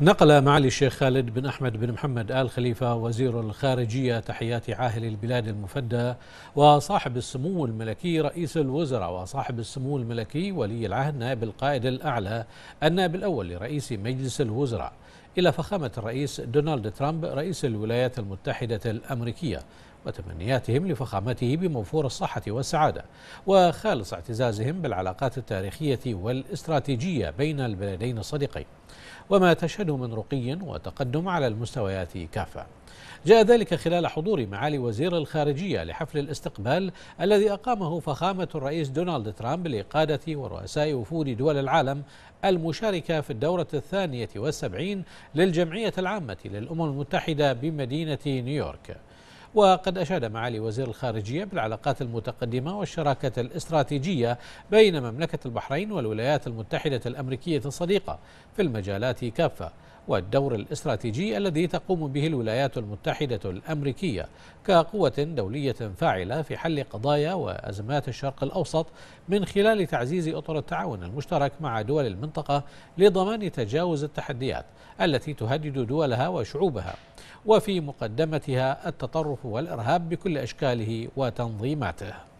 نقل معالي الشيخ خالد بن أحمد بن محمد آل خليفة وزير الخارجية تحيات عاهل البلاد المفدى وصاحب السمو الملكي رئيس الوزراء وصاحب السمو الملكي ولي العهد نائب القائد الأعلى النائب الأول لرئيس مجلس الوزراء إلى فخامة الرئيس دونالد ترامب رئيس الولايات المتحدة الأمريكية وتمنياتهم لفخامته بموفور الصحة والسعادة وخالص اعتزازهم بالعلاقات التاريخية والاستراتيجية بين البلدين الصديقين وما تشهد من رقي وتقدم على المستويات كافة جاء ذلك خلال حضور معالي وزير الخارجية لحفل الاستقبال الذي أقامه فخامة الرئيس دونالد ترامب لقادة ورؤساء وفود دول العالم المشاركة في الدورة الثانية والسبعين للجمعية العامة للأمم المتحدة بمدينة نيويورك وقد أشاد معالي وزير الخارجية بالعلاقات المتقدمة والشراكة الاستراتيجية بين مملكة البحرين والولايات المتحدة الأمريكية الصديقة في المجالات كافة والدور الاستراتيجي الذي تقوم به الولايات المتحدة الأمريكية كقوة دولية فاعلة في حل قضايا وأزمات الشرق الأوسط من خلال تعزيز أطر التعاون المشترك مع دول المنطقة لضمان تجاوز التحديات التي تهدد دولها وشعوبها وفي مقدمتها التطرف والإرهاب بكل أشكاله وتنظيماته